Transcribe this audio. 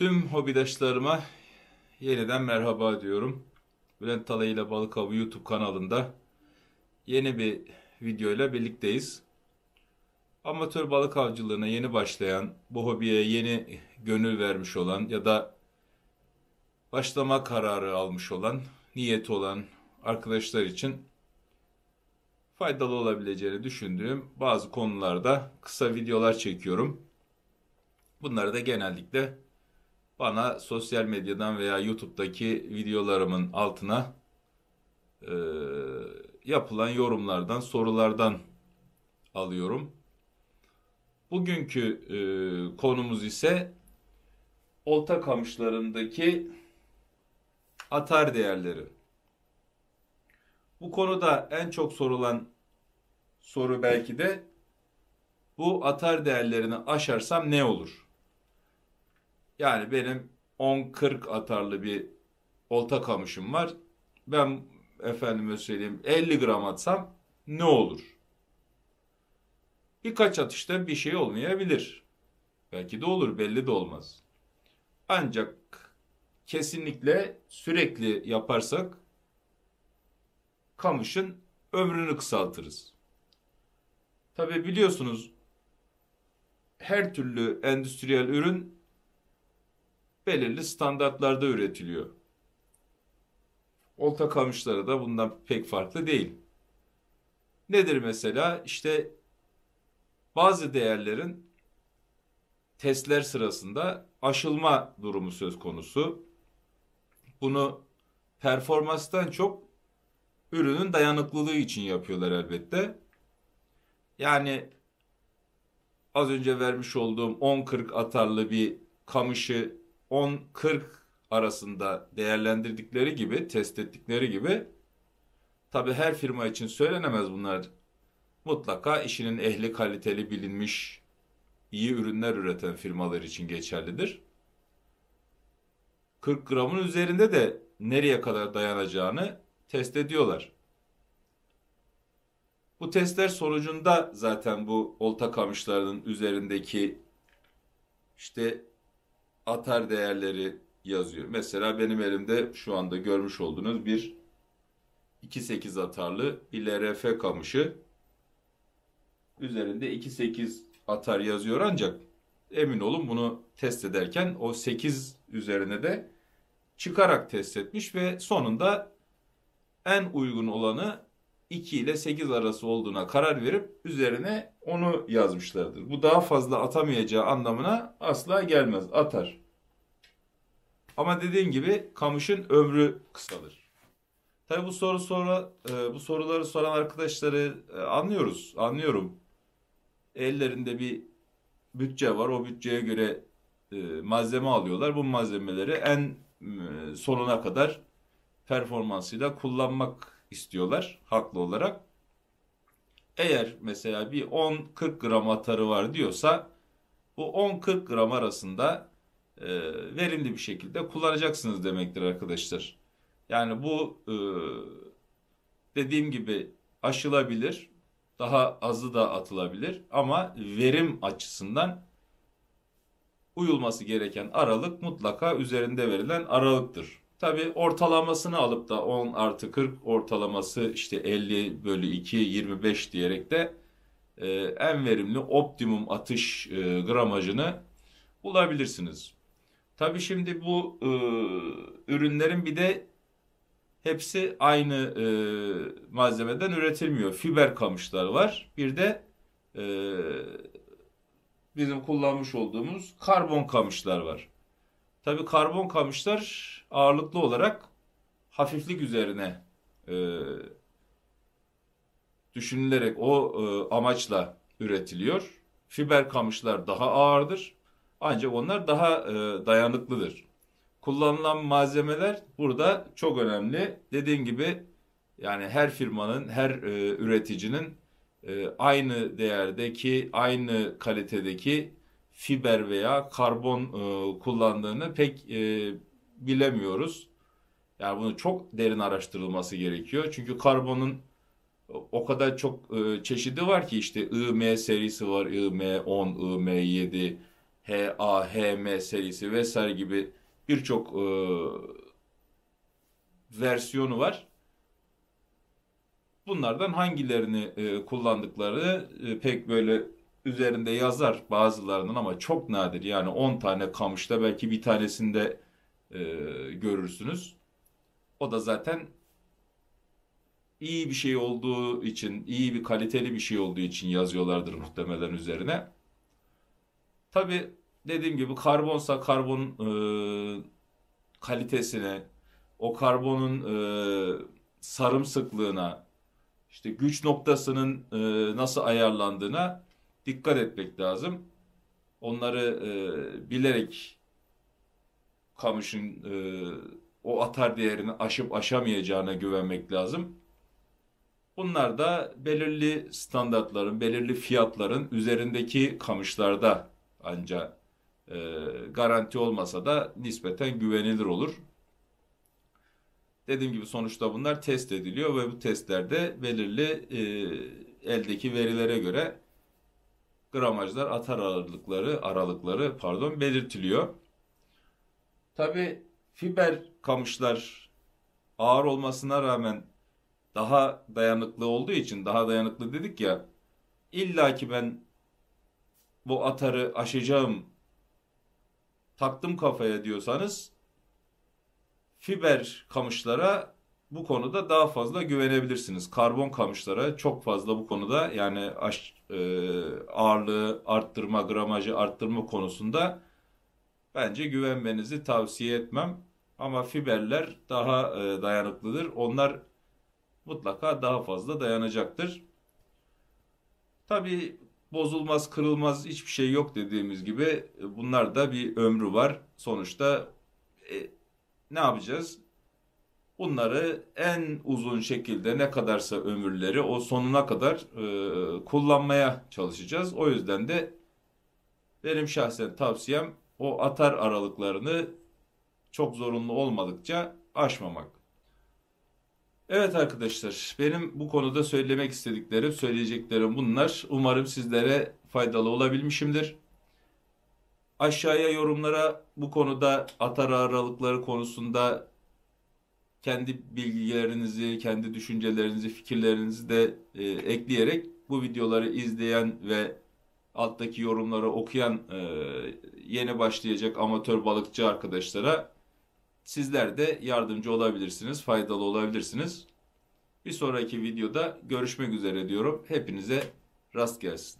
Tüm hobidaşlarıma yeniden merhaba diyorum. Bülent Talay ile Balık Avı YouTube kanalında yeni bir videoyla birlikteyiz. Amatör balık avcılığına yeni başlayan, bu hobiye yeni gönül vermiş olan ya da başlama kararı almış olan, niyet olan arkadaşlar için faydalı olabileceğini düşündüğüm bazı konularda kısa videolar çekiyorum. Bunları da genellikle bana sosyal medyadan veya YouTube'daki videolarımın altına e, yapılan yorumlardan, sorulardan alıyorum. Bugünkü e, konumuz ise olta kamışlarındaki atar değerleri. Bu konuda en çok sorulan soru belki de bu atar değerlerini aşarsam ne olur? Yani benim 10-40 atarlı bir olta kamışım var. Ben efendime söyleyeyim 50 gram atsam ne olur? Birkaç atışta bir şey olmayabilir. Belki de olur belli de olmaz. Ancak kesinlikle sürekli yaparsak kamışın ömrünü kısaltırız. Tabi biliyorsunuz her türlü endüstriyel ürün belirli standartlarda üretiliyor. Olta kamışları da bundan pek farklı değil. Nedir mesela? İşte bazı değerlerin testler sırasında aşılma durumu söz konusu. Bunu performanstan çok ürünün dayanıklılığı için yapıyorlar elbette. Yani az önce vermiş olduğum 10-40 atarlı bir kamışı 10-40 arasında değerlendirdikleri gibi, test ettikleri gibi tabi her firma için söylenemez bunlar. Mutlaka işinin ehli kaliteli bilinmiş iyi ürünler üreten firmalar için geçerlidir. 40 gramın üzerinde de nereye kadar dayanacağını test ediyorlar. Bu testler sonucunda zaten bu olta kamışlarının üzerindeki işte atar değerleri yazıyor. Mesela benim elimde şu anda görmüş olduğunuz bir 2.8 atarlı bir LRF kamışı. Üzerinde 2.8 atar yazıyor ancak emin olun bunu test ederken o 8 üzerine de çıkarak test etmiş ve sonunda en uygun olanı 2 ile 8 arası olduğuna karar verip üzerine onu yazmışlardır. Bu daha fazla atamayacağı anlamına asla gelmez. Atar. Ama dediğim gibi kamışın ömrü kısalır. Tabi bu soru sonra e, bu soruları soran arkadaşları e, anlıyoruz. Anlıyorum. Ellerinde bir bütçe var. O bütçeye göre e, malzeme alıyorlar. Bu malzemeleri en sonuna kadar performansıyla kullanmak istiyorlar haklı olarak. Eğer mesela bir 10-40 gram atarı var diyorsa bu 10-40 gram arasında e, verimli bir şekilde kullanacaksınız demektir arkadaşlar. Yani bu e, dediğim gibi aşılabilir, daha azı da atılabilir ama verim açısından uyulması gereken aralık mutlaka üzerinde verilen aralıktır. Tabi ortalamasını alıp da 10 artı 40 ortalaması işte 50 bölü 2 25 diyerek de e, en verimli optimum atış e, gramajını bulabilirsiniz. Tabi şimdi bu e, ürünlerin bir de hepsi aynı e, malzemeden üretilmiyor. Fiber kamışlar var bir de e, bizim kullanmış olduğumuz karbon kamışlar var. Tabi karbon kamışlar ağırlıklı olarak hafiflik üzerine e, düşünülerek o e, amaçla üretiliyor. Fiber kamışlar daha ağırdır. Ancak onlar daha e, dayanıklıdır. Kullanılan malzemeler burada çok önemli. Dediğim gibi yani her firmanın, her e, üreticinin e, aynı değerdeki, aynı kalitedeki fiber veya karbon e, kullandığını pek e, bilemiyoruz. Yani bunu çok derin araştırılması gerekiyor. Çünkü karbonun e, o kadar çok e, çeşidi var ki işte IM serisi var, IM10, IM7, HA, HM serisi vesaire gibi birçok e, versiyonu var. Bunlardan hangilerini e, kullandıkları e, pek böyle üzerinde yazar bazılarının ama çok nadir. Yani 10 tane kamışta belki bir tanesinde e, görürsünüz. O da zaten iyi bir şey olduğu için, iyi bir kaliteli bir şey olduğu için yazıyorlardır muhtemelen üzerine. Tabi dediğim gibi karbonsa karbon e, kalitesine, o karbonun e, sarımsıklığına, işte güç noktasının e, nasıl ayarlandığına dikkat etmek lazım. Onları e, bilerek Kamış'ın e, o atar değerini aşıp aşamayacağına güvenmek lazım. Bunlar da belirli standartların, belirli fiyatların üzerindeki kamışlarda ancak e, garanti olmasa da nispeten güvenilir olur. Dediğim gibi sonuçta bunlar test ediliyor ve bu testlerde belirli e, eldeki verilere göre gramajlar, atar aralıkları, aralıkları pardon belirtiliyor. Tabi fiber kamışlar ağır olmasına rağmen daha dayanıklı olduğu için daha dayanıklı dedik ya illa ki ben bu atarı aşacağım taktım kafaya diyorsanız fiber kamışlara bu konuda daha fazla güvenebilirsiniz. Karbon kamışlara çok fazla bu konuda yani aş, e, ağırlığı arttırma, gramajı arttırma konusunda bence güvenmenizi tavsiye etmem. Ama fiberler daha e, dayanıklıdır. Onlar mutlaka daha fazla dayanacaktır. Tabi bozulmaz, kırılmaz hiçbir şey yok dediğimiz gibi e, bunlar da bir ömrü var. Sonuçta e, ne yapacağız? Bunları en uzun şekilde ne kadarsa ömürleri o sonuna kadar e, kullanmaya çalışacağız. O yüzden de benim şahsen tavsiyem o atar aralıklarını çok zorunlu olmadıkça aşmamak. Evet arkadaşlar benim bu konuda söylemek istediklerim, söyleyeceklerim bunlar. Umarım sizlere faydalı olabilmişimdir. Aşağıya yorumlara bu konuda atar aralıkları konusunda kendi bilgilerinizi, kendi düşüncelerinizi, fikirlerinizi de e, ekleyerek bu videoları izleyen ve alttaki yorumları okuyan e, yeni başlayacak amatör balıkçı arkadaşlara sizler de yardımcı olabilirsiniz, faydalı olabilirsiniz. Bir sonraki videoda görüşmek üzere diyorum. Hepinize rast gelsin.